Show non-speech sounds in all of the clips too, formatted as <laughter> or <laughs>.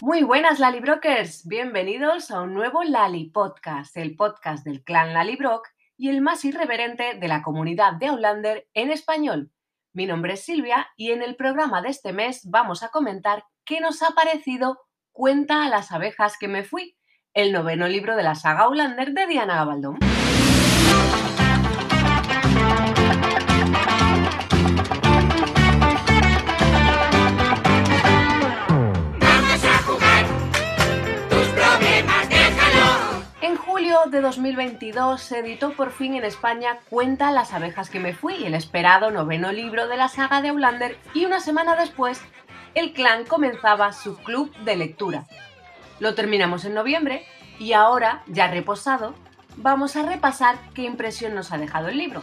Muy buenas Lali Brokers, bienvenidos a un nuevo Lali Podcast, el podcast del clan Lali Brock y el más irreverente de la comunidad de Outlander en español. Mi nombre es Silvia y en el programa de este mes vamos a comentar qué nos ha parecido Cuenta a las abejas que me fui, el noveno libro de la saga Outlander de Diana Gabaldón. de 2022 se editó por fin en España Cuenta las abejas que me fui, el esperado noveno libro de la saga de Aulander, y una semana después, el clan comenzaba su club de lectura. Lo terminamos en noviembre y ahora, ya reposado, vamos a repasar qué impresión nos ha dejado el libro.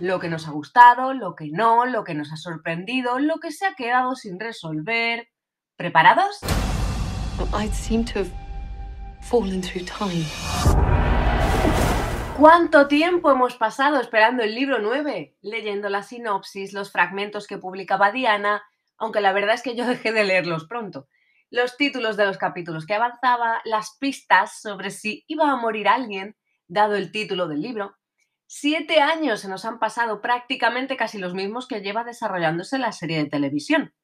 Lo que nos ha gustado, lo que no, lo que nos ha sorprendido, lo que se ha quedado sin resolver. ¿Preparados? ¿Cuánto tiempo hemos pasado esperando el libro 9? Leyendo la sinopsis, los fragmentos que publicaba Diana, aunque la verdad es que yo <laughs> dejé de leerlos pronto. Los títulos de los capítulos que avanzaba, las pistas sobre si iba a morir alguien, dado el título del libro. Siete años se nos han pasado prácticamente casi los mismos que lleva desarrollándose la serie de televisión.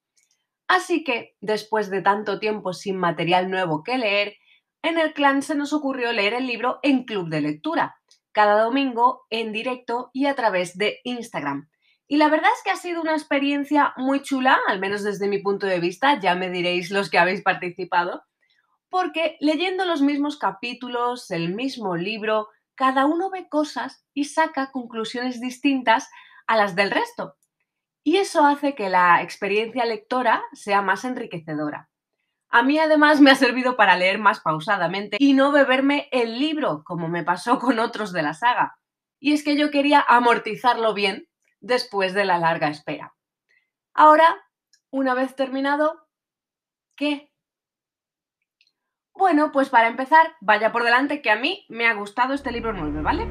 Así que, después de tanto tiempo sin material nuevo que leer, en el clan se nos ocurrió leer el libro en club de lectura, cada domingo en directo y a través de Instagram. Y la verdad es que ha sido una experiencia muy chula, al menos desde mi punto de vista, ya me diréis los que habéis participado, porque leyendo los mismos capítulos, el mismo libro, cada uno ve cosas y saca conclusiones distintas a las del resto. Y eso hace que la experiencia lectora sea más enriquecedora. A mí además me ha servido para leer más pausadamente y no beberme el libro, como me pasó con otros de la saga. Y es que yo quería amortizarlo bien después de la larga espera. Ahora, una vez terminado, ¿qué? Bueno, pues para empezar, vaya por delante que a mí me ha gustado este libro nuevo, ¿vale?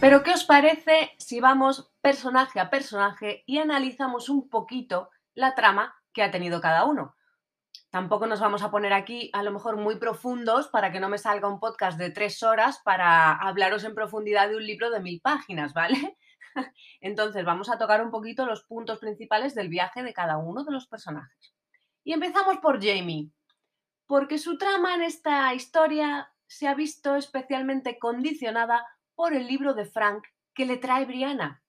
Pero ¿qué os parece si vamos personaje a personaje y analizamos un poquito la trama que ha tenido cada uno? Tampoco nos vamos a poner aquí a lo mejor muy profundos para que no me salga un podcast de tres horas para hablaros en profundidad de un libro de mil páginas, ¿vale? <laughs> Entonces vamos a tocar un poquito los puntos principales del viaje de cada uno de los personajes. Y empezamos por Jamie, porque su trama en esta historia se ha visto especialmente condicionada por el libro de Frank que le trae Brianna.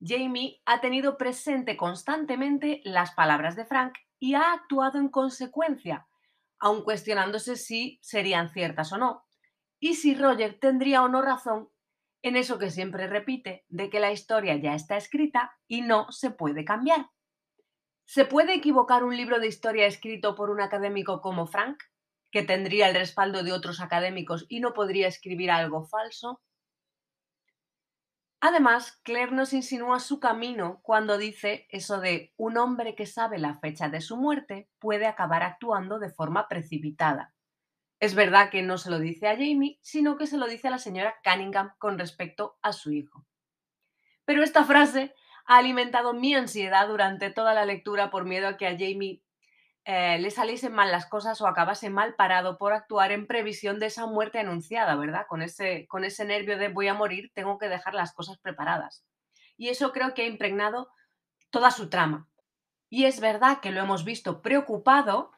Jamie ha tenido presente constantemente las palabras de Frank y ha actuado en consecuencia, aun cuestionándose si serían ciertas o no, y si Roger tendría o no razón en eso que siempre repite, de que la historia ya está escrita y no se puede cambiar. ¿Se puede equivocar un libro de historia escrito por un académico como Frank, que tendría el respaldo de otros académicos y no podría escribir algo falso? Además, Claire nos insinúa su camino cuando dice eso de un hombre que sabe la fecha de su muerte puede acabar actuando de forma precipitada. Es verdad que no se lo dice a Jamie, sino que se lo dice a la señora Cunningham con respecto a su hijo. Pero esta frase ha alimentado mi ansiedad durante toda la lectura por miedo a que a Jamie eh, le saliesen mal las cosas o acabase mal parado por actuar en previsión de esa muerte anunciada, ¿verdad? Con ese, con ese nervio de voy a morir, tengo que dejar las cosas preparadas. Y eso creo que ha impregnado toda su trama. Y es verdad que lo hemos visto preocupado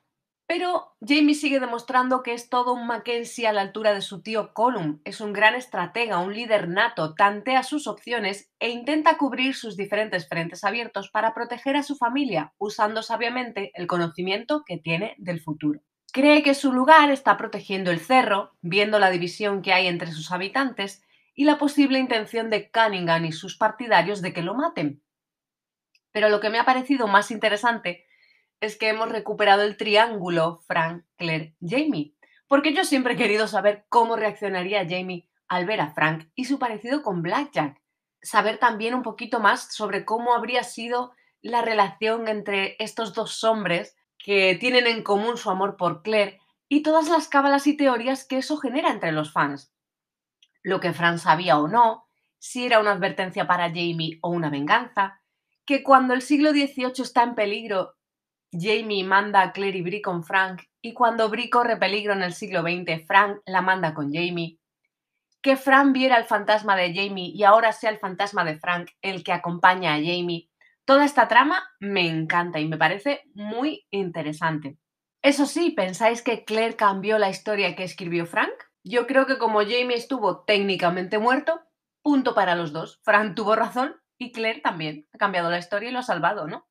pero Jamie sigue demostrando que es todo un Mackenzie a la altura de su tío Colum. Es un gran estratega, un líder nato, tantea sus opciones e intenta cubrir sus diferentes frentes abiertos para proteger a su familia, usando sabiamente el conocimiento que tiene del futuro. Cree que su lugar está protegiendo el cerro, viendo la división que hay entre sus habitantes y la posible intención de Cunningham y sus partidarios de que lo maten. Pero lo que me ha parecido más interesante es que hemos recuperado el triángulo Frank, Claire, Jamie. Porque yo siempre he querido saber cómo reaccionaría Jamie al ver a Frank y su parecido con Blackjack. Saber también un poquito más sobre cómo habría sido la relación entre estos dos hombres que tienen en común su amor por Claire y todas las cábalas y teorías que eso genera entre los fans. Lo que Frank sabía o no, si era una advertencia para Jamie o una venganza, que cuando el siglo XVIII está en peligro Jamie manda a Claire y Brie con Frank y cuando Brie corre peligro en el siglo XX, Frank la manda con Jamie. Que Frank viera el fantasma de Jamie y ahora sea el fantasma de Frank el que acompaña a Jamie. Toda esta trama me encanta y me parece muy interesante. Eso sí, ¿pensáis que Claire cambió la historia que escribió Frank? Yo creo que como Jamie estuvo técnicamente muerto, punto para los dos. Frank tuvo razón y Claire también. Ha cambiado la historia y lo ha salvado, ¿no?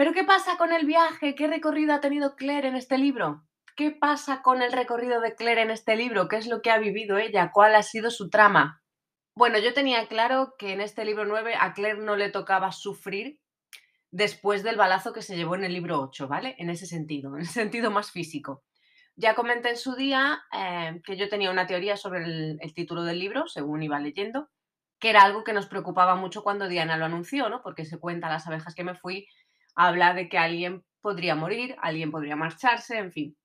Pero ¿qué pasa con el viaje? ¿Qué recorrido ha tenido Claire en este libro? ¿Qué pasa con el recorrido de Claire en este libro? ¿Qué es lo que ha vivido ella? ¿Cuál ha sido su trama? Bueno, yo tenía claro que en este libro 9 a Claire no le tocaba sufrir después del balazo que se llevó en el libro 8, ¿vale? En ese sentido, en el <laughs> sentido más físico. Ya comenté en su día eh, que yo tenía una teoría sobre el, el título del libro, según iba leyendo, que era algo que nos preocupaba mucho cuando Diana lo anunció, ¿no? Porque se cuenta las abejas que me fui, Habla de que alguien podría morir, alguien podría marcharse, en fin.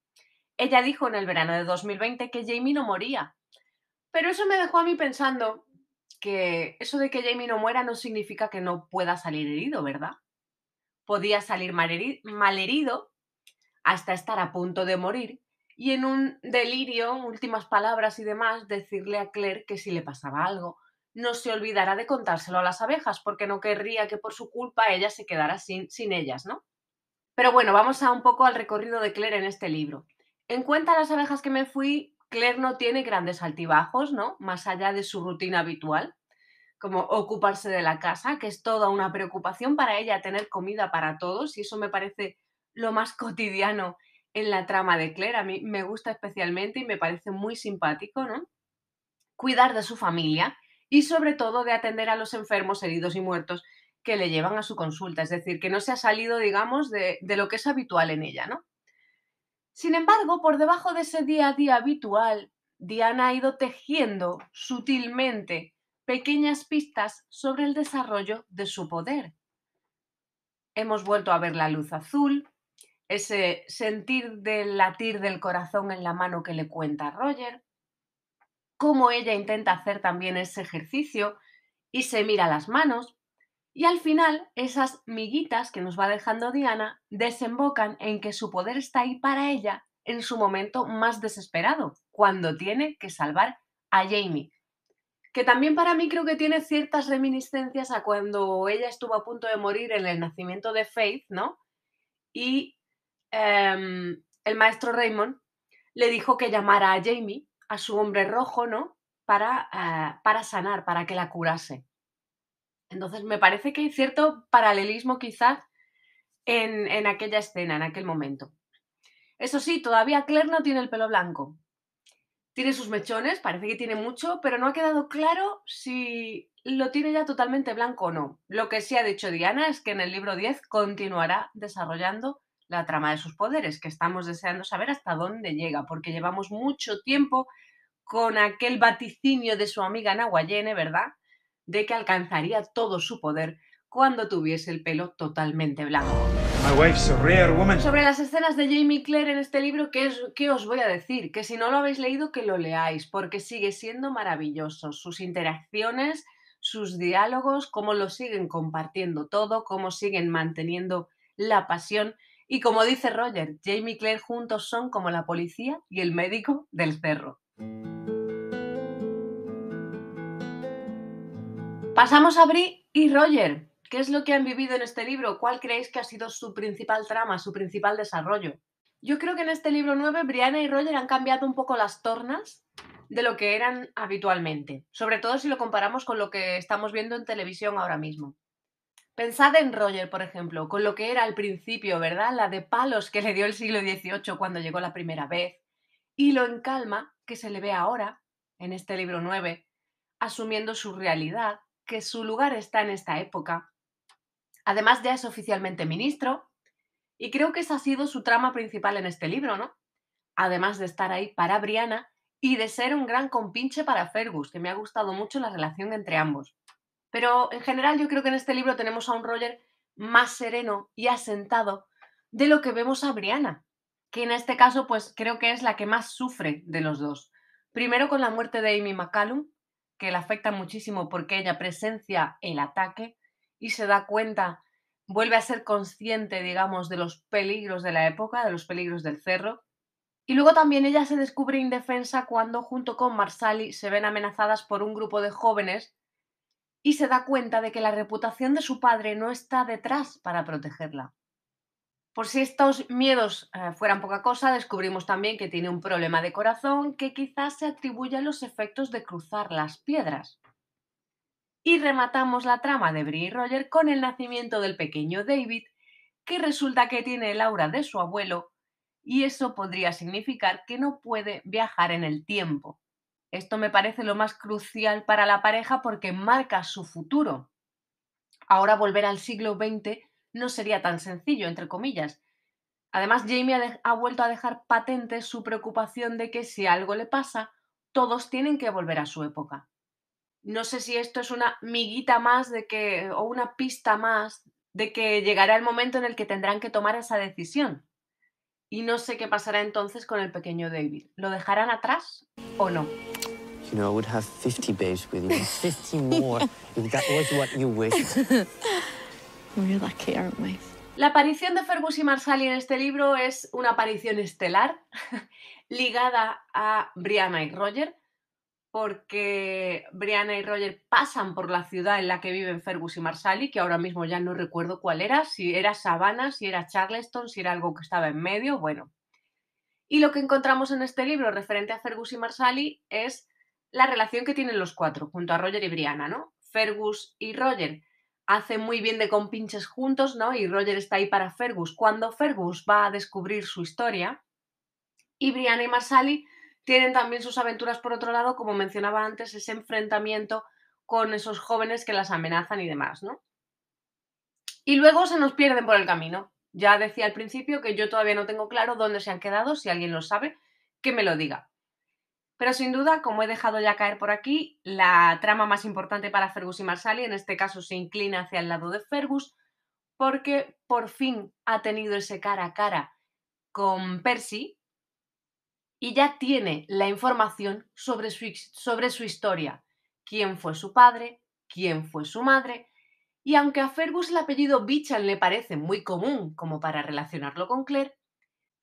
Ella dijo en el verano de 2020 que Jamie no moría. Pero eso me dejó a mí pensando que eso de que Jamie no muera no significa que no pueda salir herido, ¿verdad? Podía salir mal herido, hasta estar a punto de morir y en un delirio, últimas palabras y demás, decirle a Claire que si le pasaba algo, no se olvidará de contárselo a las abejas, porque no querría que por su culpa ella se quedara sin, sin ellas, ¿no? Pero bueno, vamos a un poco al recorrido de Claire en este libro. En cuenta a las abejas que me fui, Claire no tiene grandes altibajos, ¿no? Más allá de su rutina habitual, como ocuparse de la casa, que es toda una preocupación para ella tener comida para todos, y eso me parece lo más <laughs> cotidiano en la trama de Claire. A mí me gusta especialmente y me parece muy simpático, ¿no? Cuidar de su familia, y sobre todo de atender a los enfermos, heridos y muertos que le llevan a su consulta, es decir, que no se ha salido, digamos, de, lo que es habitual en ella, ¿no? Sin embargo, por debajo de ese día a día habitual, Diana ha ido tejiendo sutilmente pequeñas pistas sobre el desarrollo de su poder. Hemos vuelto a ver la luz azul, ese sentir del latir del corazón en la mano que le cuenta Roger, cómo ella intenta hacer también ese ejercicio y se mira las manos. Y al final, esas miguitas que nos va dejando Diana desembocan en que su poder está ahí para ella en su momento más desesperado, cuando tiene que salvar a Jamie. Que también para mí creo que tiene ciertas reminiscencias a cuando ella estuvo a punto de morir en el nacimiento de Faith, ¿no? Y em, el maestro Raymond le dijo que llamara a Jamie a su hombre rojo, ¿no? Para, ah, para sanar, para que la curase. Entonces, me parece que hay cierto paralelismo quizás en, en aquella escena, en aquel momento. Eso sí, todavía Claire no tiene el pelo blanco. Tiene sus mechones, parece que tiene mucho, pero no ha quedado claro si lo tiene ya totalmente blanco o no. Lo que sí ha dicho Diana es que en el libro 10 continuará desarrollando la trama de sus poderes, que estamos deseando saber hasta dónde llega, porque llevamos mucho tiempo con aquel vaticinio de su amiga Nahuayene, ¿verdad? De que alcanzaría todo su poder cuando tuviese el pelo totalmente blanco. Sobre las escenas de Jamie Claire en este libro, ¿qué, ¿qué, os voy a decir? Que si no lo habéis leído, que lo leáis, porque sigue siendo maravilloso. Sus interacciones, sus diálogos, cómo lo siguen compartiendo todo, cómo siguen manteniendo la pasión y como dice Roger, Jamie y Claire juntos son como la policía y el médico del cerro. Pasamos a Bri y Roger. ¿Qué es lo que han vivido en este libro? ¿Cuál creéis que ha sido su principal trama, su principal desarrollo? Yo creo que en este libro 9 Brianna y Roger han cambiado un poco las tornas de lo que eran habitualmente, sobre todo si lo comparamos con lo que estamos viendo en televisión ahora mismo. Pensad en Roger, por ejemplo, con lo que era al principio, ¿verdad? La de palos que le dio el siglo XVIII cuando llegó la primera vez, y lo en calma que se le ve ahora, en este libro 9, asumiendo su realidad, que su lugar está en esta época. Además ya es oficialmente ministro, y creo que esa ha sido su trama principal en este libro, ¿no? Además de estar ahí para Briana y de ser un gran compinche para Fergus, que me ha gustado mucho la relación entre ambos. Pero en general yo creo que en este libro tenemos a un Roger más sereno y asentado de lo que vemos a Brianna, que en este caso pues creo que es la que más sufre de los dos. Primero con la muerte de Amy McCallum, que la afecta muchísimo porque ella presencia el ataque y se da cuenta, vuelve a ser consciente, digamos, de los peligros de la época, de los peligros del cerro. Y luego también ella se descubre indefensa cuando junto con Marsali se ven amenazadas por un grupo de jóvenes y se da cuenta de que la reputación de su padre no está detrás para protegerla. Por si estos miedos eh, fueran poca cosa, descubrimos también que tiene un problema de corazón que quizás se atribuye a los efectos de cruzar las piedras. Y rematamos la trama de Brie y Roger con el nacimiento del pequeño David, que resulta que tiene el aura de su abuelo, y eso podría significar que no puede viajar en el tiempo. Esto me parece lo más crucial para la pareja porque marca su futuro. Ahora volver al siglo XX no sería tan sencillo, entre comillas. Además, Jamie ha, vuelto a dejar patente su preocupación de que si algo le pasa, todos tienen que volver a su época. No sé si esto es una miguita más de que, o una pista más de que llegará el momento en el que tendrán que tomar esa decisión. Y no sé qué pasará entonces con el pequeño David. ¿Lo dejarán atrás o no? La aparición de Fergus y Marsali en este libro es una aparición estelar <laughs> ligada a Brianna y Roger, porque Brianna y Roger pasan por la ciudad en la que viven Fergus y Marsali, que ahora mismo ya no recuerdo cuál era, si era Savannah, si era Charleston, si era algo que estaba en medio, bueno. Y lo que encontramos en este libro referente a Fergus y Marsali es la relación que tienen los cuatro, junto a Roger y Brianna, ¿no? Fergus y Roger hacen muy bien de compinches juntos, ¿no? Y Roger está ahí para Fergus. Cuando Fergus va a descubrir su historia, y Brianna y Marsali tienen también sus aventuras por otro lado, como mencionaba antes, ese enfrentamiento con esos jóvenes que las amenazan y demás, ¿no? Y luego se nos pierden por el camino. Ya decía al principio que yo todavía no tengo claro dónde se han quedado, si alguien lo sabe, que me lo diga. Pero sin duda, como he dejado ya caer por aquí, la trama más importante para Fergus y Marsali en este caso se inclina hacia el lado de Fergus porque por fin ha tenido ese cara a cara con Percy y ya tiene la información sobre su, sobre su historia, quién fue su padre, quién fue su madre, y aunque a Fergus el apellido Bichan le parece muy común como para relacionarlo con Claire,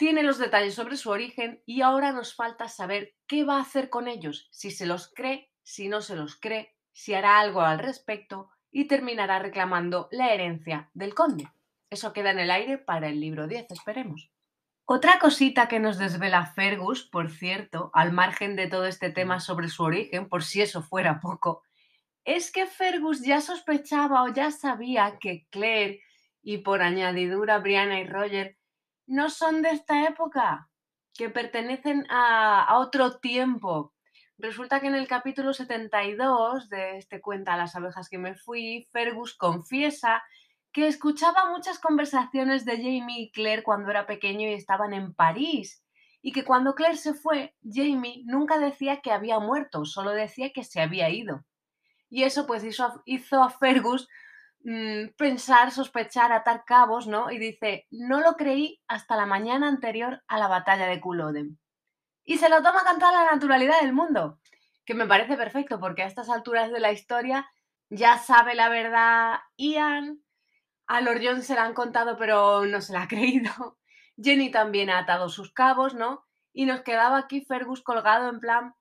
tiene los detalles sobre su origen y ahora nos falta saber qué va a hacer con ellos, si se los cree, si no se los cree, si hará algo al respecto y terminará reclamando la herencia del conde. Eso queda en el aire para el libro 10, esperemos. Otra cosita que nos desvela Fergus, por cierto, al margen de todo este tema mm. sobre su origen, por si eso fuera poco, es que Fergus ya sospechaba o ya sabía que Claire y por añadidura Brianna y Roger no son de esta época, que pertenecen a, otro tiempo. Resulta que en el capítulo 72 de este cuenta Las abejas que me fui, Fergus confiesa que escuchaba muchas conversaciones de Jamie y Claire cuando era pequeño y estaban en París, y que cuando Claire se fue, Jamie nunca decía que había muerto, solo decía que se había ido. Y eso pues hizo a Fergus Mm, pensar, sospechar, atar cabos, ¿no? Y dice, no lo creí hasta la mañana anterior a la batalla de Culloden. Y se lo toma cantar la naturalidad del mundo, que me parece perfecto porque a estas alturas de la historia ya sabe la verdad Ian, a Lord John se la han contado pero no se la ha <laughs> creído, Jenny también ha atado sus cabos, ¿no? Y nos quedaba aquí Fergus colgado en plan,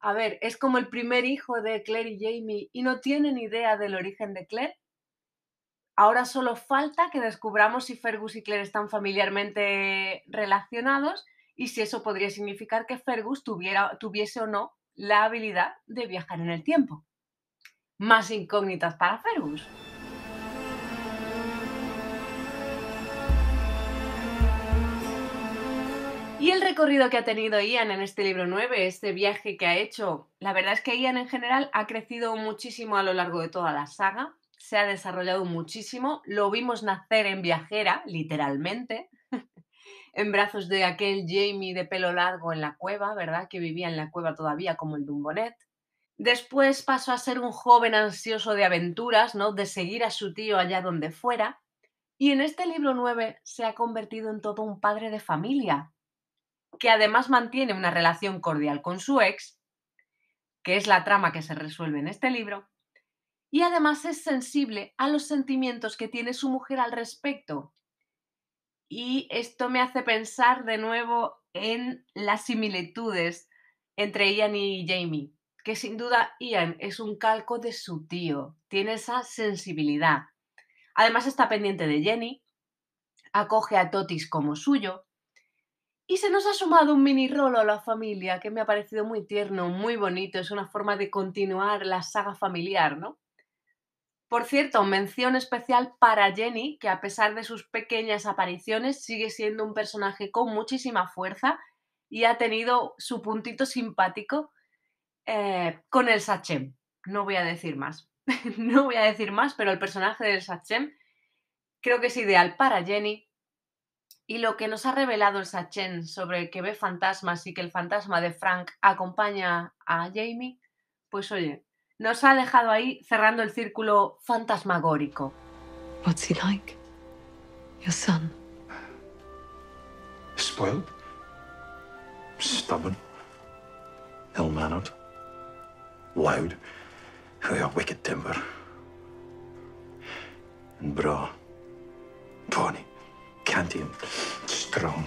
a ver, es como el primer hijo de Claire y Jamie y no tienen idea del origen de Claire. Ahora solo falta que descubramos si Fergus y Claire están familiarmente relacionados y si eso podría significar que Fergus tuviera, tuviese o no la habilidad de viajar en el tiempo. Más incógnitas para Fergus. Y el recorrido que ha tenido Ian en este libro 9, este viaje que ha hecho, la verdad es que Ian en general ha crecido muchísimo a lo largo de toda la saga, se ha desarrollado muchísimo. Lo vimos nacer en viajera, literalmente, <laughs> en brazos de aquel Jamie de pelo largo en la cueva, ¿verdad? Que vivía en la cueva todavía como el Dumbonet. Después pasó a ser un joven ansioso de aventuras, ¿no? De seguir a su tío allá donde fuera. Y en este libro 9 se ha convertido en todo un padre de familia, que además mantiene una relación cordial con su ex, que es la trama que se resuelve en este libro, y además es sensible a los sentimientos que tiene su mujer al respecto. Y esto me hace pensar de nuevo en las similitudes entre Ian y Jamie, que sin duda Ian es un calco de su tío, tiene esa sensibilidad. Además está pendiente de Jenny, acoge a Totis como suyo, y se nos ha sumado un mini rolo a la familia que me ha parecido muy tierno, muy bonito, es una forma de continuar la saga familiar, ¿no? Por cierto, mención especial para Jenny, que a pesar de sus pequeñas apariciones sigue siendo un personaje con muchísima fuerza y ha tenido su puntito simpático eh, con el Sachem. No voy a decir más, <laughs> no voy a decir más, pero el personaje del Sachem creo que es ideal para Jenny. Y lo que nos ha revelado el Sachem sobre que ve fantasmas y que el fantasma de Frank acompaña a Jamie, pues oye, nos ha dejado ahí cerrando el círculo fantasmagórico. What's he like? Your son. Spoiled. Stubborn. Ill-mannered. Loud. A wicked temper. And bra. Tawny. Canty strong.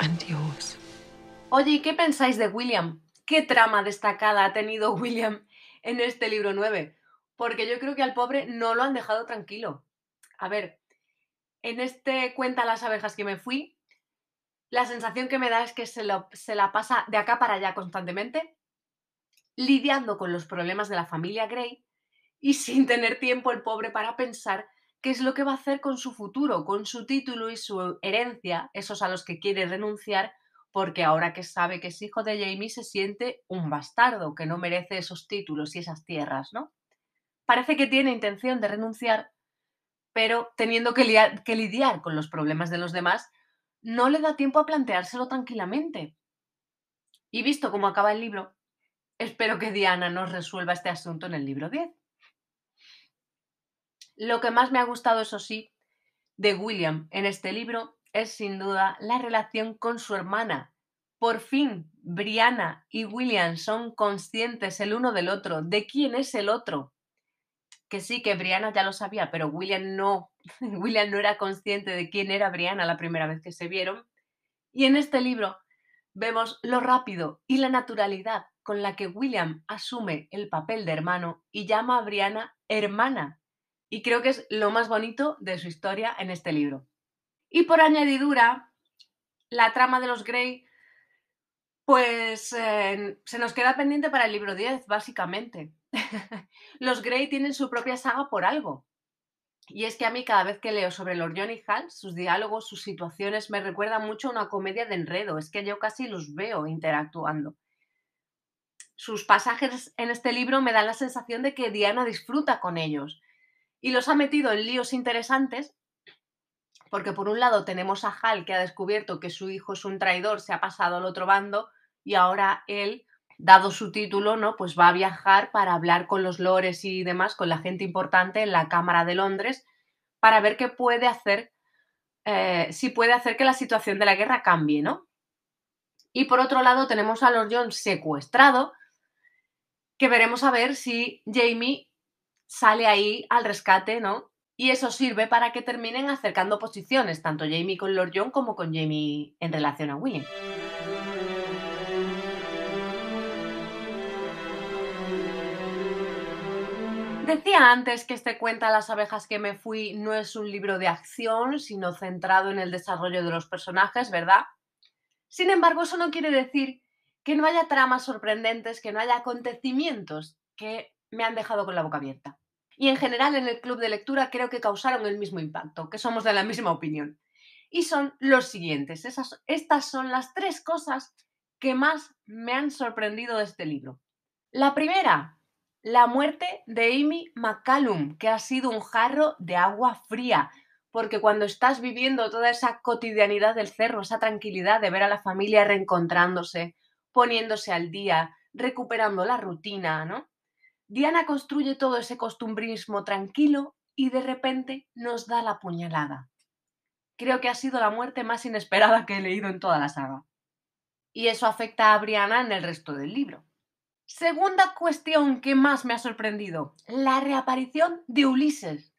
And yours. Oye, ¿y qué pensáis de William? qué trama destacada ha tenido <laughs> William en este libro 9, porque yo creo que al pobre no lo han dejado tranquilo. A ver, en este cuenta las abejas que me fui, la sensación que me da es que se, lo, se la pasa de acá para allá constantemente, lidiando con los problemas de la familia Grey y <laughs> sin tener tiempo el pobre para pensar qué es lo que va a hacer con su futuro, con su título y su herencia, esos a los que quiere renunciar, porque ahora que sabe que es hijo de Jamie se siente un bastardo, que no merece esos títulos y esas tierras, ¿no? Parece que tiene intención de renunciar, pero teniendo que, que lidiar con los problemas de los demás, no le da tiempo a planteárselo tranquilamente. Y visto cómo acaba el libro, espero que Diana nos resuelva este asunto en el libro 10. Lo que más me ha gustado, eso sí, de William en este libro es sin duda la relación con su hermana. Por fin, Brianna y William son conscientes el uno del otro, de quién es el otro. Que sí, que Brianna ya lo sabía, pero William no. <laughs> William no era consciente de quién era Brianna la primera vez que se vieron. Y en este libro vemos lo rápido y la naturalidad con la que William asume el papel de hermano y llama a Brianna hermana. Y creo que es lo más bonito de su historia en este libro. Y por añadidura, la trama de los Grey, pues eh, se nos queda pendiente para el libro 10, básicamente. <laughs> los Grey tienen su propia saga por algo. Y es que a mí cada vez que leo sobre Lord y Hall, sus diálogos, sus situaciones, me recuerda mucho a una comedia de enredo. Es que yo casi los veo interactuando. Sus pasajes en este libro me dan la sensación de que Diana disfruta con ellos y los ha metido en líos interesantes porque por un lado tenemos a Hal que ha descubierto que su hijo es un traidor, se ha pasado al otro bando y ahora él, dado su título, ¿no? Pues va a viajar para hablar con los lores y demás, con la gente importante en la Cámara de Londres, para ver qué puede hacer, eh, si puede hacer que la situación de la guerra cambie, ¿no? Y por otro lado tenemos a Lord John secuestrado, que veremos a ver si Jamie sale ahí al rescate, ¿no? Y eso sirve para que terminen acercando posiciones, tanto Jamie con Lord John como con Jamie en relación a William. Decía antes que este cuenta Las abejas que me fui no es un libro de acción, sino centrado en el desarrollo de los personajes, ¿verdad? Sin embargo, eso no quiere decir que no haya tramas sorprendentes, que no haya acontecimientos que me han dejado con la boca abierta y en general en el club de lectura creo que causaron el mismo impacto, que somos de la misma opinión. Y son los siguientes. estas son las tres cosas que más me han sorprendido de este libro. La primera, la muerte de Amy McCallum, que ha sido un jarro de agua fría, porque cuando estás viviendo toda esa cotidianidad del cerro, esa tranquilidad de ver a la familia reencontrándose, poniéndose al día, recuperando la rutina, ¿no? Diana construye todo ese costumbrismo tranquilo y de repente nos da la puñalada. Creo que ha sido la muerte más inesperada que he leído en toda la saga. Y eso afecta a Briana en el resto del libro. Segunda cuestión que más me ha sorprendido, la reaparición de Ulises.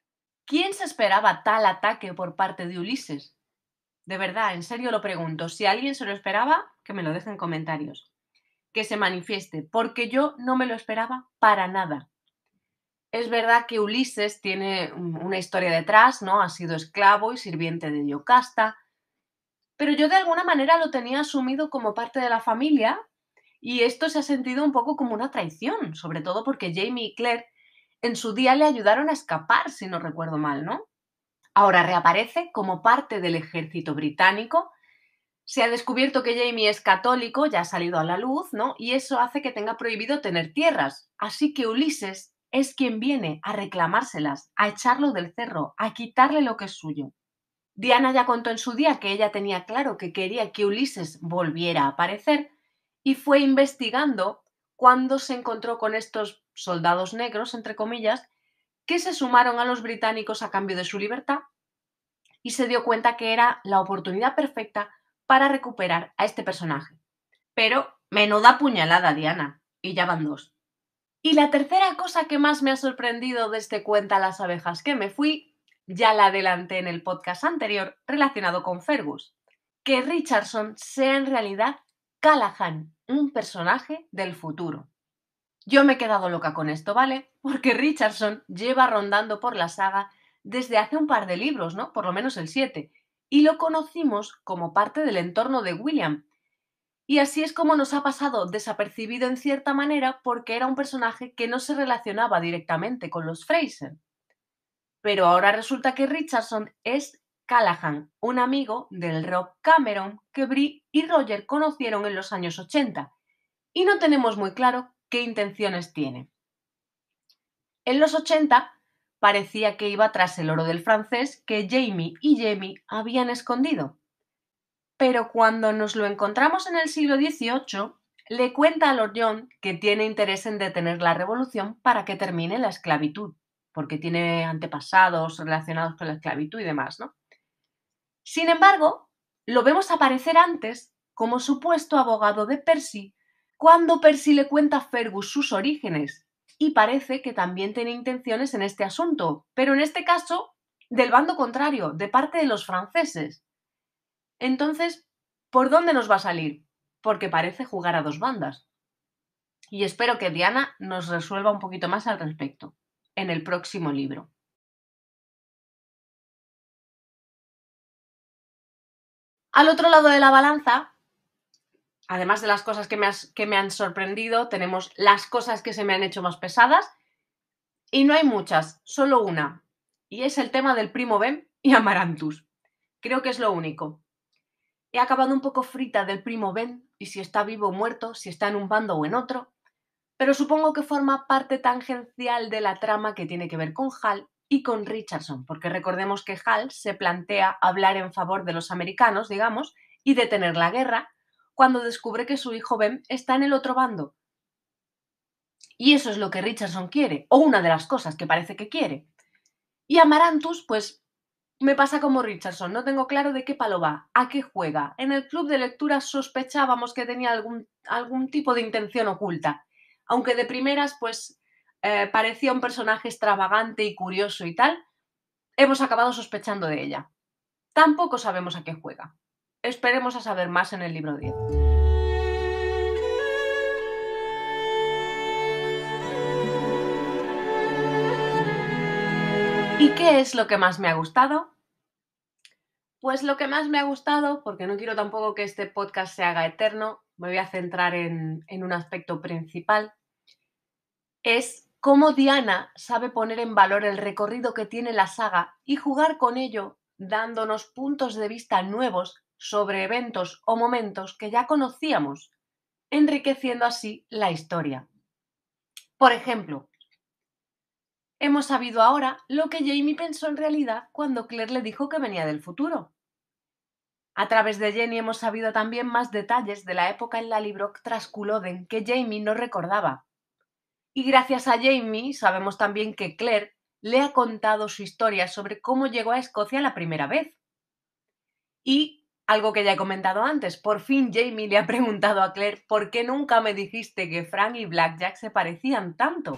¿Quién se esperaba tal ataque por parte de Ulises? De verdad, en serio lo pregunto. Si alguien se lo esperaba, que me lo deje en comentarios que se manifieste, porque yo no me lo esperaba para nada. Es verdad que Ulises tiene una historia detrás, ¿no? Ha sido esclavo y sirviente de Yocasta, pero yo de alguna manera lo tenía asumido como parte de la familia y esto se ha sentido un poco como una traición, sobre todo porque Jamie y Claire en su día le ayudaron a escapar, si no recuerdo mal, ¿no? Ahora reaparece como parte del ejército británico se ha descubierto que Jamie es católico, ya ha salido a la luz, ¿no? Y eso hace que tenga prohibido tener tierras. Así que Ulises es quien viene a reclamárselas, a echarlo del cerro, a quitarle lo que es suyo. Diana ya contó en su día que ella tenía claro que quería que Ulises volviera a aparecer y fue investigando cuando se encontró con estos soldados negros, entre comillas, que se sumaron a los británicos a cambio de su libertad y se dio cuenta que era la oportunidad perfecta para recuperar a este personaje. Pero menuda puñalada, Diana, y ya van dos. Y la tercera cosa que más me ha sorprendido de este cuenta Las abejas que me fui, ya la adelanté en el podcast anterior relacionado con Fergus, que Richardson sea en realidad Callahan, un personaje del futuro. Yo me he quedado loca con esto, ¿vale? Porque Richardson lleva rondando por la saga desde hace un par de libros, ¿no? Por lo menos el 7, y lo conocimos como parte del entorno de William. Y así es como nos ha pasado desapercibido en cierta manera porque era un personaje que no se relacionaba directamente con los Fraser. Pero ahora resulta que Richardson es Callahan, un amigo del Rob Cameron que Brie y Roger conocieron en los años 80, y no tenemos muy claro qué intenciones tiene. En los 80, parecía que iba tras el oro del francés que Jamie y Jamie habían escondido. Pero cuando nos lo encontramos en el siglo XVIII, le cuenta a Lord John que tiene interés en detener la revolución para que termine la esclavitud, porque tiene antepasados relacionados con la esclavitud y demás, ¿no? Sin embargo, lo vemos aparecer antes como supuesto abogado de Percy cuando Percy le cuenta a Fergus sus orígenes y parece que también tiene intenciones en este asunto, pero en este caso del bando contrario, de parte de los franceses. Entonces, ¿por dónde nos va a salir? Porque parece jugar a dos bandas. Y espero que Diana nos resuelva un poquito más al respecto en el próximo libro. Al otro lado de la balanza además de las cosas que me, han sorprendido, tenemos las cosas que se me han hecho más pesadas. Y no hay muchas, solo una. Y es el tema del primo Ben y Amarantus. Creo que es lo único. He acabado un poco frita del primo Ben y si está vivo o muerto, si está en un bando o en otro, pero supongo que forma parte tangencial de la trama que tiene que ver con Hal y con Richardson, porque recordemos que Hal se plantea hablar en favor de los americanos, digamos, y detener la guerra, cuando descubre que su hijo Ben está en el otro bando. Y eso es lo que Richardson quiere, o una de las cosas que parece que quiere. Y Amarantus, pues, me pasa como Richardson, no tengo claro de qué palo va, a qué juega. En el club de lectura sospechábamos que tenía algún, algún tipo de intención oculta, aunque de primeras, pues, eh, parecía un personaje extravagante y curioso y tal, hemos acabado sospechando de ella. Tampoco sabemos a qué juega. Esperemos a saber más en el libro 10. ¿Y qué es lo que más me ha gustado? Pues lo que más me ha gustado, porque no quiero tampoco que este podcast se haga eterno, me voy a centrar en, en un aspecto principal, es cómo Diana sabe poner en valor el recorrido que tiene la saga y jugar con ello, dándonos puntos de vista nuevos sobre eventos o momentos que ya conocíamos, enriqueciendo así la historia. Por ejemplo, hemos sabido ahora lo que Jamie pensó en realidad cuando Claire le dijo que venía del futuro. A través de Jenny hemos sabido también más detalles de la época en la Libro tras que Jamie no recordaba. Y gracias a Jamie sabemos también que Claire le ha contado su historia sobre cómo llegó a Escocia la primera vez. Y algo que ya he comentado antes, por fin Jamie le ha preguntado a Claire por qué nunca me dijiste que Frank y Blackjack se parecían tanto.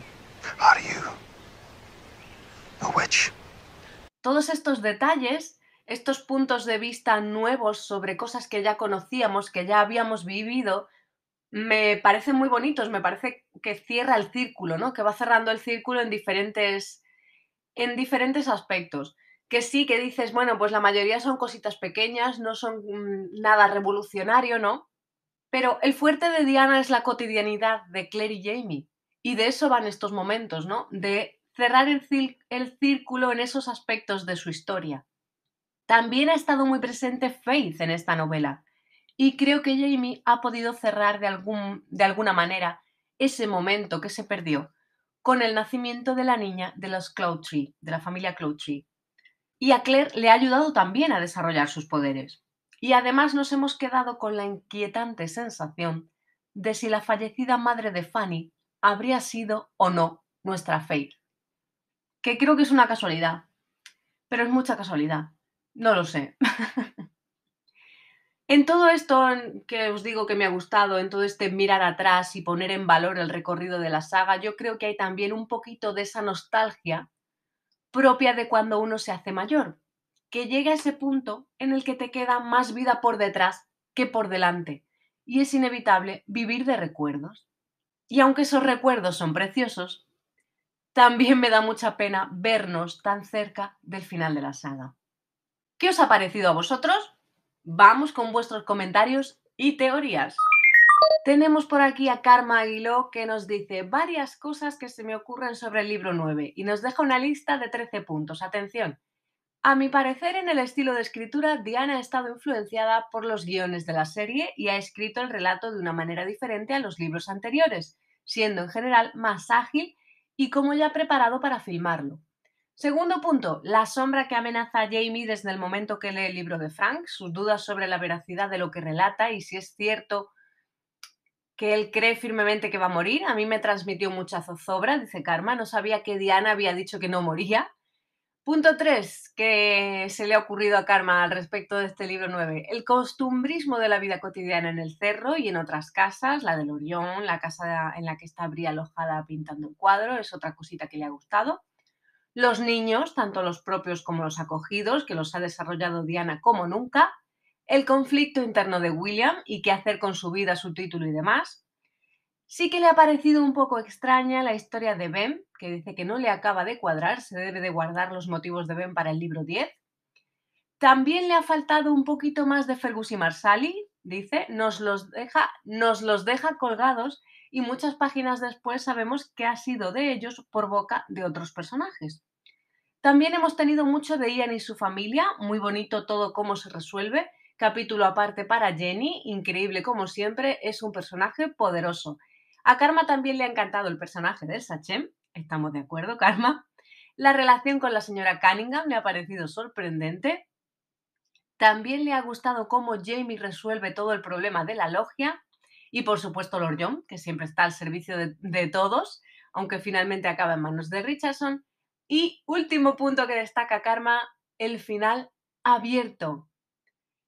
Todos estos detalles, estos puntos de vista nuevos sobre cosas que ya conocíamos, que ya habíamos vivido, me parecen muy bonitos, me parece que cierra el círculo, ¿no? Que va cerrando el círculo en diferentes, en diferentes aspectos que sí, que dices, bueno, pues la mayoría son cositas pequeñas, no son mm, nada revolucionario, ¿no? Pero el fuerte de Diana es la cotidianidad de Claire y Jamie. Y de eso van estos momentos, ¿no? De cerrar el, círculo en esos aspectos de su historia. También ha estado muy presente Faith en esta novela. Y creo que Jamie ha podido cerrar de, algún, de alguna manera ese momento que se perdió con el nacimiento de la niña de los Cloudtree, de la familia Clowtree. Y a Claire le ha ayudado también a desarrollar sus poderes. Y además nos hemos quedado con la inquietante sensación de si la fallecida madre de Fanny habría sido o no nuestra Faith. Que creo que es una casualidad, pero es mucha casualidad. No lo sé. <laughs> en todo esto que os digo que me ha gustado, en todo este mirar atrás y poner en valor el recorrido de la saga, yo creo que hay también un poquito de esa nostalgia propia de cuando uno se hace mayor, que llega a ese punto en el que te queda más vida por detrás que por delante, y es inevitable vivir de recuerdos. Y aunque esos recuerdos son preciosos, también me da mucha pena vernos tan cerca del final de la saga. ¿Qué os ha parecido a vosotros? Vamos con vuestros comentarios y teorías. Tenemos por aquí a Karma Aguiló que nos dice varias cosas que se me ocurren sobre el libro 9 y nos deja una lista de 13 puntos. Atención. A mi parecer, en el estilo de escritura, Diana ha estado influenciada por los guiones de la serie y ha escrito el relato de una manera diferente a los libros anteriores, siendo en general más ágil y como ya preparado para filmarlo. Segundo punto, la sombra que amenaza a Jamie desde el momento que lee el libro de Frank, sus dudas sobre la veracidad de lo que relata y si es cierto que él cree firmemente que va a morir. A mí me transmitió mucha zozobra, dice Karma. No sabía que Diana había dicho que no moría. Punto 3 que se le ha ocurrido a Karma al respecto de este libro 9. El costumbrismo de la vida cotidiana en el cerro y en otras casas, la del Orión, la casa en la que está Bria alojada pintando un cuadro, es otra cosita que le ha gustado. Los niños, tanto los propios como los acogidos, que los ha desarrollado Diana como nunca el conflicto interno de William y qué hacer con su vida, su título y demás. Sí que le ha parecido un poco extraña la historia de Ben, que dice que no le acaba de cuadrar, se debe de guardar los motivos de Ben para el libro 10. También le ha faltado un poquito más de Fergus y Marsali, dice, nos los deja, colgados y muchas páginas después sabemos que ha sido de ellos por boca de otros personajes. También hemos tenido mucho de Ian y su familia, muy bonito todo cómo se resuelve, capítulo aparte para Jenny, increíble como siempre, es un personaje poderoso. A Karma también le ha encantado el personaje del Sachem, estamos de acuerdo, Karma. La relación con la señora Cunningham le ha parecido sorprendente. También le ha gustado cómo Jamie resuelve todo el problema de la logia. Y por supuesto Lord John, que siempre está al servicio de, de todos, aunque finalmente acaba en manos de Richardson. Y último punto que destaca Karma, el final abierto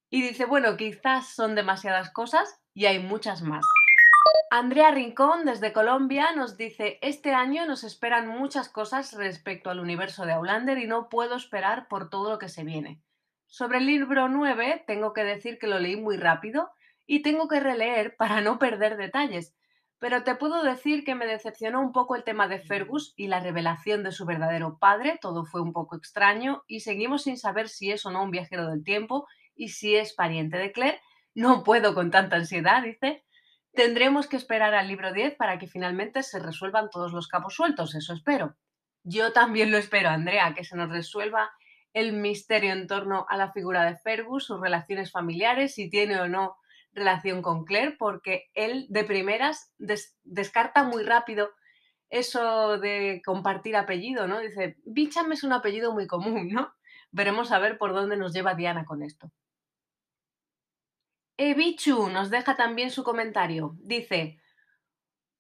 y dice, bueno, quizás son demasiadas cosas y hay muchas más. Andrea Rincón desde Colombia nos dice, este año nos esperan muchas cosas respecto al universo de Aulander y no puedo esperar por todo lo que se viene. Sobre el libro 9 tengo que decir que lo leí muy rápido y tengo que releer para no perder detalles, pero te puedo decir que me decepcionó un poco el tema de Fergus y la revelación de su verdadero padre, todo fue un poco extraño y seguimos sin saber si es o no un viajero del tiempo y si es pariente de Claire, no puedo con tanta ansiedad, dice. Tendremos que esperar al libro 10 para que finalmente se resuelvan todos los capos sueltos, eso espero. Yo también lo espero, Andrea, que se nos resuelva el misterio en torno a la figura de Fergus, sus relaciones familiares, si tiene o no relación con Claire, porque él de primeras descarta muy rápido eso de compartir apellido, ¿no? Dice, Bichame es un apellido muy común, ¿no? Veremos a ver por dónde nos lleva Diana con esto. Ebichu nos deja también su comentario. Dice,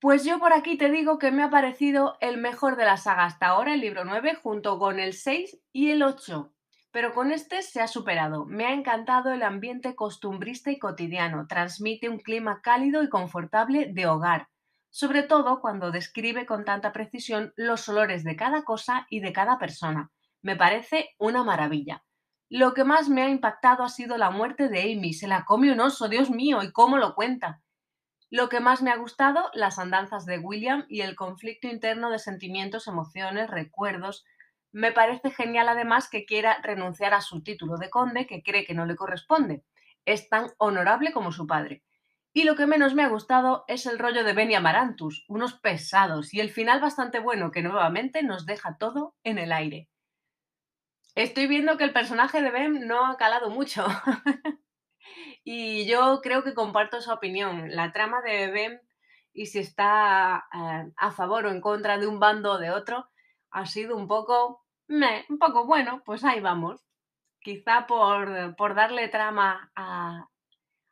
pues yo por aquí te digo que me ha parecido el mejor de la saga hasta ahora, el libro 9, junto con el 6 y el 8. Pero con este se ha superado. Me ha encantado el ambiente costumbrista y cotidiano. Transmite un clima cálido y confortable de hogar. Sobre todo cuando describe con tanta precisión los olores de cada cosa y de cada persona. Me parece una maravilla. Lo que más me ha impactado ha sido la muerte de Amy. Se la come un oso, Dios mío, ¿y cómo lo cuenta? Lo que más me ha gustado, las andanzas de William y el conflicto interno de sentimientos, emociones, recuerdos. Me parece genial además que quiera renunciar a su título de conde que cree que no le corresponde. Es tan honorable como su padre. Y lo que menos me ha gustado es el rollo de Benny Amarantus, unos pesados y el final bastante bueno que nuevamente nos deja todo en el aire. Estoy viendo que el personaje de Ben no ha calado mucho. <laughs> y yo creo que comparto su opinión. La trama de Ben y si está eh, a favor o en contra de un bando o de otro ha sido un poco, un poco bueno, pues ahí vamos. Quizá por, darle trama a,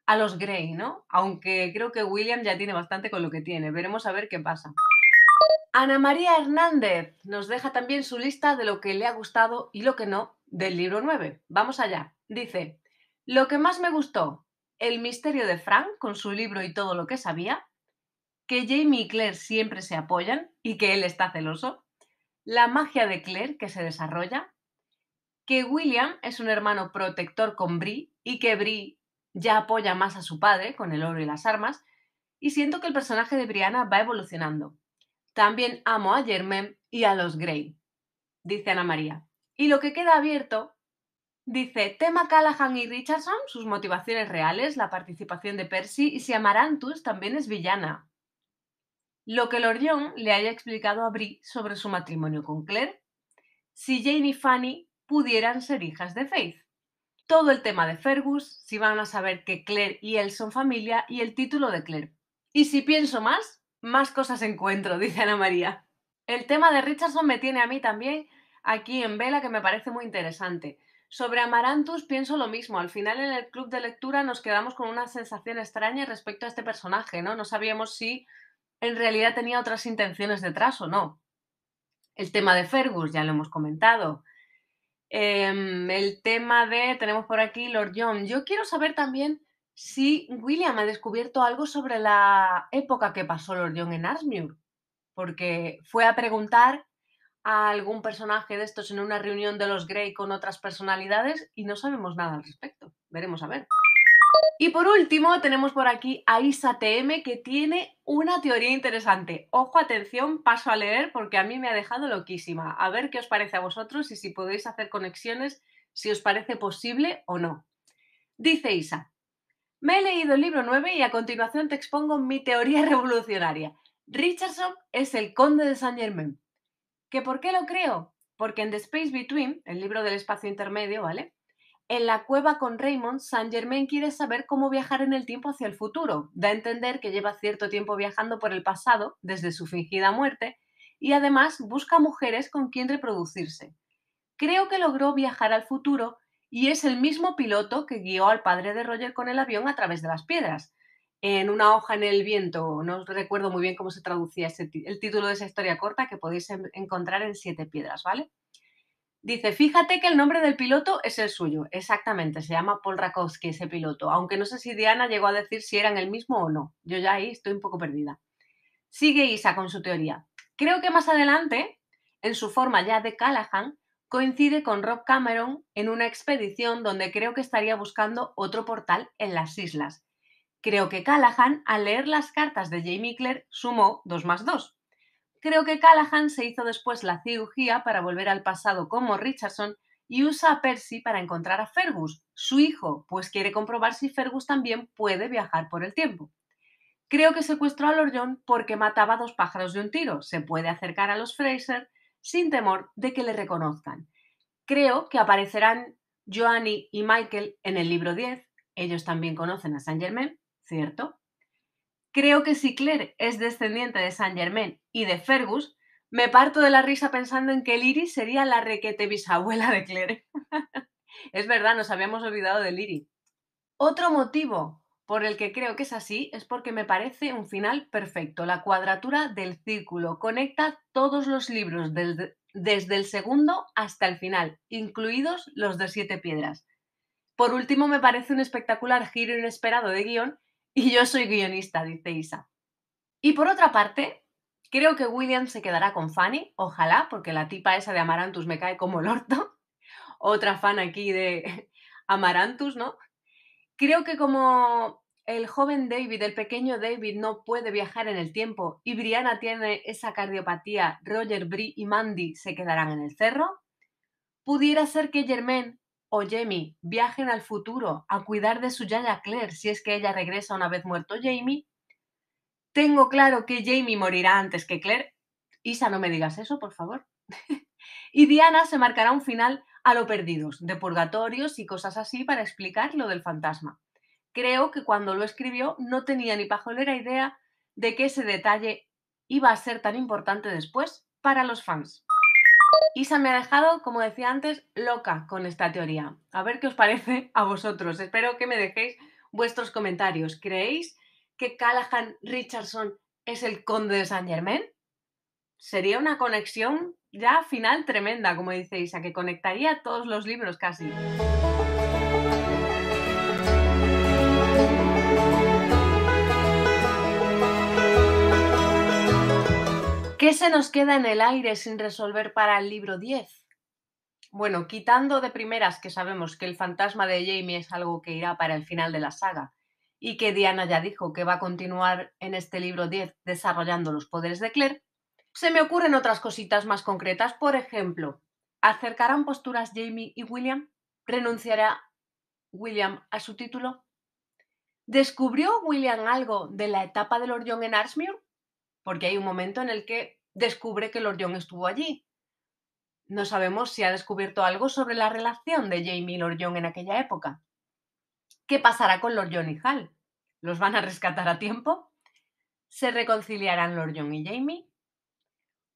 a los Grey, ¿no? Aunque creo que William ya tiene bastante con lo que tiene. Veremos a ver qué pasa. Ana María Hernández nos deja también su lista de lo que le ha gustado y lo que no del libro 9. Vamos allá. Dice, lo que más me gustó, El misterio de Frank con su libro y todo lo que sabía, que Jamie y Claire siempre se apoyan y que él está celoso, la magia de Claire que se desarrolla, que William es un hermano protector con Brie y que Brie ya apoya más a su padre con el oro y las armas, y siento que el personaje de Brianna va evolucionando. También amo a Germain y a los Grey, dice Ana María. Y lo que queda abierto, dice, tema Callahan y Richardson, sus motivaciones reales, la participación de Percy y si Amarantus también es villana. Lo que Lord John le haya explicado a Brie sobre su matrimonio con Claire, si Jane y Fanny pudieran ser hijas de Faith. Todo el tema de Fergus, si van a saber que Claire y él son familia y el título de Claire. Y si pienso más, más cosas encuentro, <laughs> dice Ana María. El tema de Richardson me tiene a mí también aquí en vela que me parece muy interesante. Sobre Amarantus pienso lo mismo. Al final en el club de lectura nos quedamos con una sensación extraña respecto a este personaje, ¿no? No sabíamos si en realidad tenía otras intenciones detrás o no. El tema de Fergus, ya lo hemos comentado. Em, el tema de, tenemos por aquí Lord John. Yo quiero saber también si William ha descubierto algo sobre la época que pasó Lord John en Arsmure, porque fue a preguntar a algún personaje de estos en una reunión de los Grey con otras personalidades y no sabemos nada al respecto. Veremos a ver. Y por último, tenemos por aquí a Isa TM que tiene una teoría interesante. Ojo, atención, paso a leer porque a mí me ha dejado loquísima. A ver qué os parece a vosotros y si podéis hacer conexiones, si os parece posible o no. Dice Isa, me he leído el libro 9 y a continuación te expongo mi teoría <laughs> revolucionaria. Richardson es el conde de Saint Germain. ¿Que por qué lo creo? Porque en The Space Between, el libro del espacio intermedio, ¿vale? En la cueva con Raymond, Saint Germain quiere saber cómo viajar en el tiempo hacia el futuro. Da a entender que lleva cierto tiempo viajando por el pasado, desde su fingida muerte, y además busca mujeres con quien reproducirse. Creo que logró viajar al futuro y es el mismo piloto que guió al padre de Roger con el avión a través de las piedras. En una hoja en el viento, no recuerdo muy bien cómo se traducía el título de esa historia corta que podéis encontrar en Siete Piedras, ¿vale? Dice, fíjate que el nombre del piloto es el suyo, exactamente, se llama Paul Rakowski ese piloto, aunque no sé si Diana llegó a decir si eran el mismo o no, yo ya ahí estoy un poco perdida. Sigue Isa con su teoría. Creo que más adelante, en su forma ya de Callahan, coincide con Rob Cameron en una expedición donde creo que estaría buscando otro portal en las islas. Creo que Callahan, al leer las cartas de Jamie Mickler sumó 2 más 2. Creo que Callahan se hizo después la cirugía para volver al pasado como Richardson y usa a Percy para encontrar a Fergus, su hijo, pues quiere comprobar si Fergus también puede viajar por el tiempo. Creo que secuestró a Lord porque mataba a dos pájaros de un tiro. Se puede acercar a los Fraser sin temor de que le reconozcan. Creo que aparecerán Joanny y Michael en el libro 10. Ellos también conocen a Saint Germain, ¿cierto? Creo que si Claire es descendiente de Saint Germain y de Fergus, me parto de la risa pensando en que Liri sería la requete bisabuela de Claire. <laughs> es verdad, nos habíamos olvidado de Liri. Otro motivo por el que creo que es así es porque me parece un final perfecto. La cuadratura del círculo conecta todos los libros del, desde el segundo hasta el final, incluidos los de siete piedras. Por último, me parece un espectacular giro inesperado de guión y yo soy guionista, dice Isa. Y por otra parte, creo que William se quedará con Fanny, ojalá, porque la tipa esa de Amaranthus me cae como el orto. <laughs> Otra fan aquí de <laughs> Amarantus, ¿no? Creo que como el joven David, el pequeño David, no puede viajar en el tiempo y Brianna tiene esa cardiopatía, Roger, Brie y Mandy se quedarán en el cerro? ¿Pudiera ser que Germain o Jamie viajen al futuro a cuidar de su Yaya Claire si es que ella regresa una vez muerto Jamie? Tengo claro que Jamie morirá antes que Claire. Isa, no me digas eso, por favor. <laughs> y Diana se marcará un final a lo perdidos, de purgatorios y cosas así para explicar lo del fantasma creo que cuando lo escribió no tenía ni pajolera idea de que ese detalle iba a ser tan importante después para los fans. Isa me ha dejado, como decía antes, loca con esta teoría. A ver qué os parece a vosotros. Espero que me dejéis vuestros comentarios. ¿Creéis que Callahan Richardson es el conde de Saint Germain? Sería una conexión ya final tremenda, como dice Isa, que conectaría todos los libros casi. ¿Qué se nos queda en el aire sin resolver para el libro 10? Bueno, quitando de primeras que sabemos que el fantasma de Jamie es algo que irá para el final de la saga y que Diana ya dijo que va a continuar en este libro 10 desarrollando los poderes de Claire, se me ocurren otras cositas más concretas. Por ejemplo, ¿acercarán posturas Jamie y William? ¿Renunciará William a su título? ¿Descubrió William algo de la etapa de Lord John en Arsmure? porque hay un momento en el que descubre que Lord John estuvo allí. No sabemos si ha descubierto algo sobre la relación de Jamie y Lord John en aquella época. ¿Qué pasará con Lord John y Hal? ¿Los van a rescatar a tiempo? ¿Se reconciliarán Lord John y Jamie?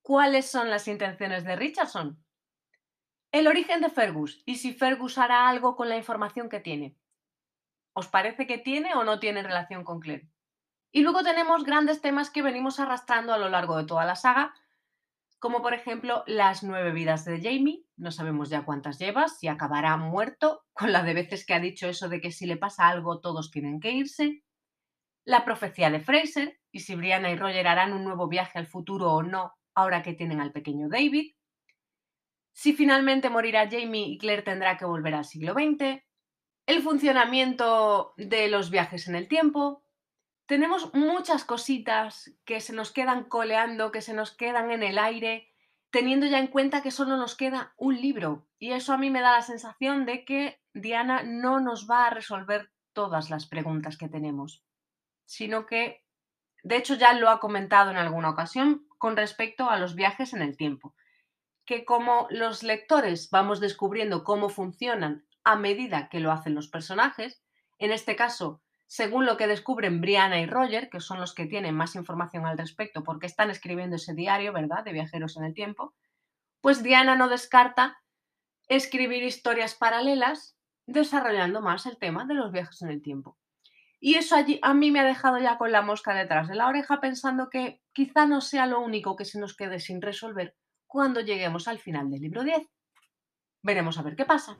¿Cuáles son las intenciones de Richardson? El origen de Fergus y si Fergus hará algo con la información que tiene. ¿Os parece que tiene o no tiene relación con Claire? Y luego tenemos grandes temas que venimos arrastrando a lo largo de toda la saga, como por ejemplo las nueve vidas de Jamie, no sabemos ya cuántas lleva, si acabará muerto, <laughs> con la de veces que ha dicho eso de que si le pasa algo todos tienen que irse, la profecía de Fraser, y si Brianna y Roger harán un nuevo viaje al futuro o no, ahora que tienen al pequeño David, si finalmente morirá Jamie y Claire tendrá que volver al siglo XX, el funcionamiento de los viajes en el tiempo, tenemos muchas cositas que se nos quedan coleando, que se nos quedan en el aire, teniendo ya en cuenta que solo nos queda un libro. Y eso a mí me da la sensación de que Diana no nos va a resolver todas las preguntas que tenemos, sino que, de hecho ya lo ha comentado en alguna ocasión con respecto a los viajes en el tiempo, que como los lectores vamos descubriendo cómo funcionan a medida que lo hacen los personajes, en este caso según lo que descubren Brianna y Roger, que son los que tienen más información al respecto porque están escribiendo ese diario, ¿verdad?, de viajeros en el tiempo, pues Diana no descarta escribir historias paralelas desarrollando más el tema de los viajes en el tiempo. Y eso allí, a mí me ha dejado ya con la mosca detrás de la oreja pensando que quizá no sea lo único que se nos quede sin resolver cuando lleguemos al final del libro 10. Veremos a ver qué pasa.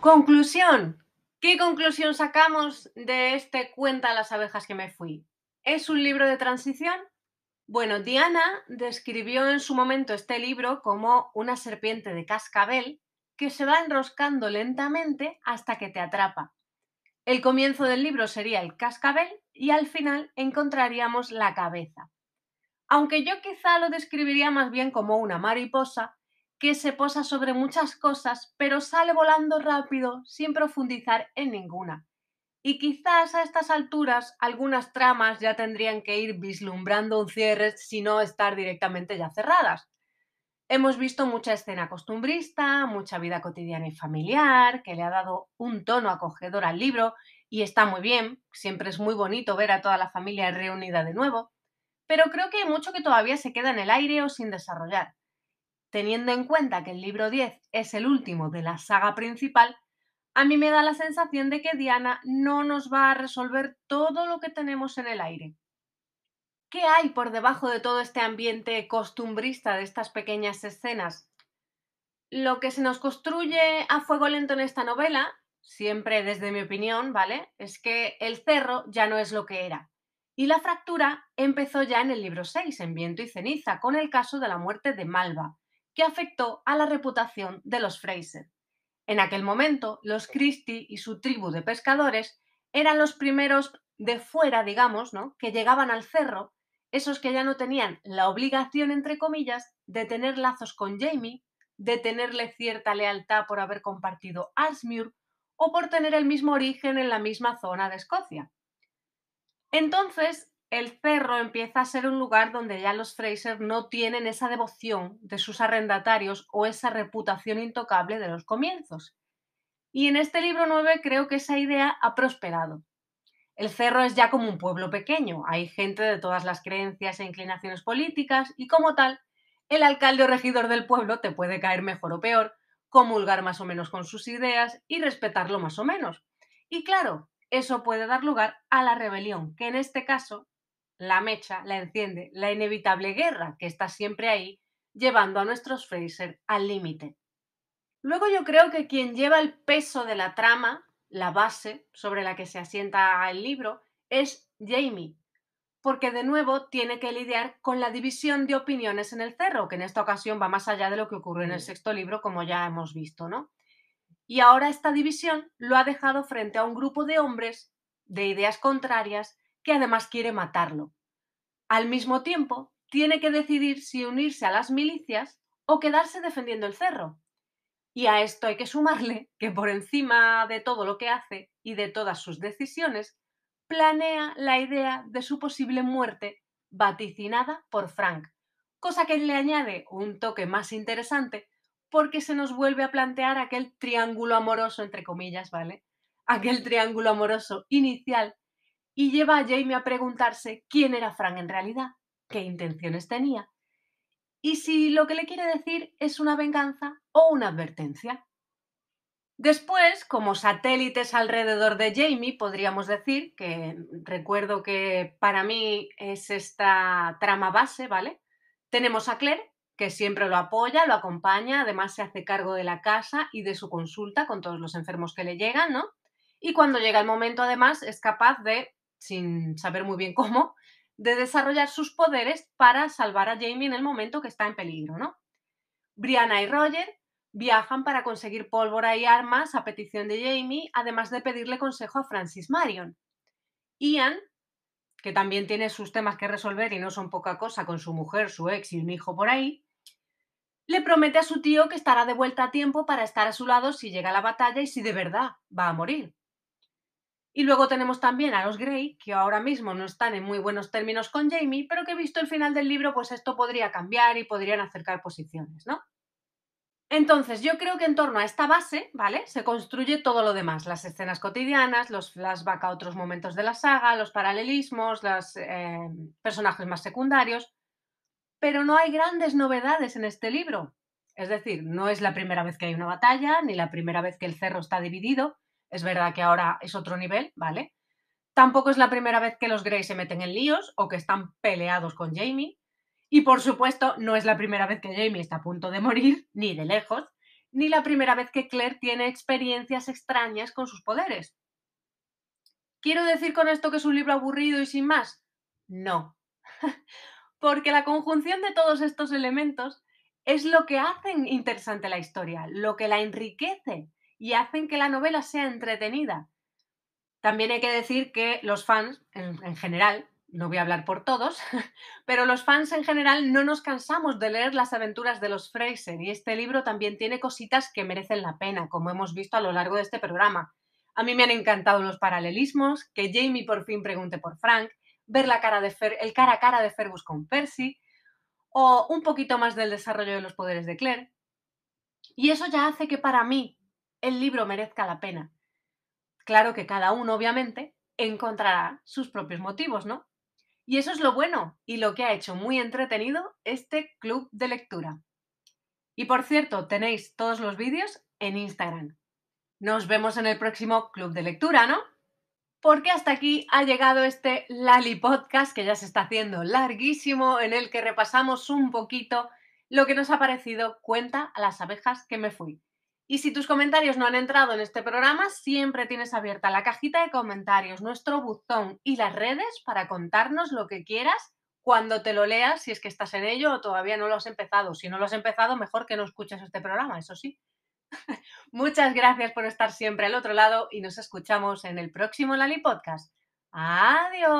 Conclusión. ¿Qué conclusión sacamos de este Cuenta las abejas que me fui? ¿Es un libro de transición? Bueno, Diana describió en su momento este libro como una serpiente de cascabel que se va enroscando lentamente hasta que te atrapa. El comienzo del libro sería el cascabel y al final encontraríamos la cabeza. Aunque yo quizá lo describiría más bien como una mariposa, que se posa sobre muchas cosas, pero sale volando rápido sin profundizar en ninguna. Y quizás a estas alturas algunas tramas ya tendrían que ir vislumbrando un cierre si no estar directamente ya cerradas. Hemos visto mucha escena costumbrista, mucha vida cotidiana y familiar, que le ha dado un tono acogedor al libro y está muy bien, siempre es muy bonito ver a toda la familia reunida de nuevo, pero creo que hay mucho que todavía se queda en el aire o sin desarrollar teniendo en cuenta que el libro 10 es el último de la saga principal, a mí me da la sensación de que Diana no nos va a resolver todo lo que tenemos en el aire. ¿Qué hay por debajo de todo este ambiente costumbrista de estas pequeñas escenas? Lo que se nos construye a fuego lento en esta novela, siempre desde mi opinión, ¿vale? Es que el cerro ya no es lo que era. Y la fractura empezó ya en el libro 6, en Viento y Ceniza, con el caso de la muerte de Malva, que afectó a la reputación de los Fraser. En aquel momento, los Christie y su tribu de pescadores eran los primeros de fuera, digamos, ¿no? que llegaban al cerro, esos que ya no tenían la obligación, entre comillas, de tener lazos con Jamie, de tenerle cierta lealtad por haber compartido Ashmure o por tener el mismo origen en la misma zona de Escocia. Entonces, el cerro empieza a ser un lugar donde ya los Fraser no tienen esa devoción de sus arrendatarios o esa reputación intocable de los comienzos. Y en este libro 9 creo que esa idea ha prosperado. El cerro es ya como un pueblo pequeño, hay gente de todas las creencias e inclinaciones políticas y como tal, el alcalde o regidor del pueblo te puede caer mejor o peor, comulgar más o menos con sus ideas y respetarlo más o menos. Y claro, eso puede dar lugar a la rebelión, que en este caso la mecha la enciende la inevitable guerra que está siempre ahí, llevando a nuestros Fraser al límite. Luego yo creo que quien lleva el peso de la trama, la base sobre la que se asienta el libro, es Jamie, porque de nuevo tiene que lidiar con la división de opiniones en el cerro, que en esta ocasión va más allá de lo que ocurrió en el mm. sexto libro, como ya hemos visto, ¿no? Y ahora esta división lo ha dejado frente a un grupo de hombres de ideas contrarias que además quiere matarlo. Al mismo tiempo, tiene que decidir si unirse a las milicias o quedarse defendiendo el cerro. Y a esto hay que sumarle que por encima de todo lo que hace y de todas sus decisiones, planea la idea de su posible muerte vaticinada por Frank, cosa que le añade un toque más interesante porque se nos vuelve a plantear aquel triángulo amoroso, entre comillas, ¿vale? Aquel triángulo amoroso inicial y lleva a Jamie a preguntarse quién era Frank en realidad, qué intenciones tenía y si lo que le quiere decir es una venganza o una advertencia. Después, como satélites alrededor de Jamie, podríamos decir que mm, recuerdo que para mí es esta trama base, ¿vale? Tenemos a Claire, que siempre lo apoya, lo acompaña, además se hace cargo de la casa y de su consulta con todos los enfermos que le llegan, ¿no? Y cuando llega el momento, además, es capaz de sin saber muy bien cómo, de desarrollar sus poderes para salvar a Jamie en el momento que está en peligro, ¿no? Brianna y Roger viajan para conseguir pólvora y armas a petición de Jamie, además de pedirle consejo a Francis Marion. Ian, que también tiene sus temas que resolver y no son poca cosa con su mujer, su ex y un hijo por ahí, le promete a su tío que estará de vuelta a tiempo para estar a su lado si llega la batalla y si de verdad va a morir. Y luego tenemos también a los Grey, que ahora mismo no están en muy buenos términos con Jamie, pero que visto el final del libro, pues esto podría cambiar y podrían acercar posiciones, ¿no? Entonces, yo creo que en torno a esta base, ¿vale? Se construye todo lo demás, las escenas cotidianas, los flashbacks a otros momentos de la saga, los paralelismos, los eh, personajes más secundarios, pero no hay grandes novedades en este libro. Es decir, no es la primera vez que hay una batalla, ni la primera vez que el cerro está dividido, es verdad que ahora es otro nivel, ¿vale? Tampoco es la primera vez que los Grey se meten en líos o que están peleados con Jamie. Y por supuesto, no es la primera vez que Jamie está a punto de morir, <laughs> ni de lejos, ni la primera vez que Claire tiene experiencias extrañas con sus poderes. ¿Quiero decir con esto que es un libro aburrido y sin más? No. <laughs> Porque la conjunción de todos estos elementos es lo que hacen interesante la historia, lo que la enriquece y hacen que la novela sea entretenida. También hay que decir que los fans, en, general, no voy a hablar por todos, <laughs> pero los fans en general no nos cansamos de leer las aventuras de los Fraser y este libro también tiene cositas que merecen la pena, como hemos visto a lo largo de este programa. A mí me han encantado los paralelismos, que Jamie por fin pregunte por Frank, ver la cara el cara a cara de Fergus con Percy, o un poquito más del desarrollo de los poderes de Claire. Y eso ya hace que para mí el libro merezca la pena. Claro que cada uno, obviamente, encontrará sus propios motivos, ¿no? Y eso es lo bueno y lo que ha hecho muy entretenido este club de lectura. Y por cierto, tenéis todos los vídeos en Instagram. Nos vemos en el próximo club de lectura, ¿no? Porque hasta aquí ha llegado este Lali Podcast que ya se está haciendo larguísimo, en el que repasamos un poquito lo que nos ha parecido Cuenta a las abejas que me fui. Y si tus comentarios no han entrado en este programa, siempre tienes abierta la cajita de comentarios, nuestro buzón y las redes para contarnos lo que quieras cuando te lo leas, si es que estás en ello o todavía no lo has empezado. Si no lo has empezado, mejor que no escuches este programa, eso sí. <laughs> Muchas gracias por estar siempre al otro lado y nos escuchamos en el próximo Lali Podcast. Adiós.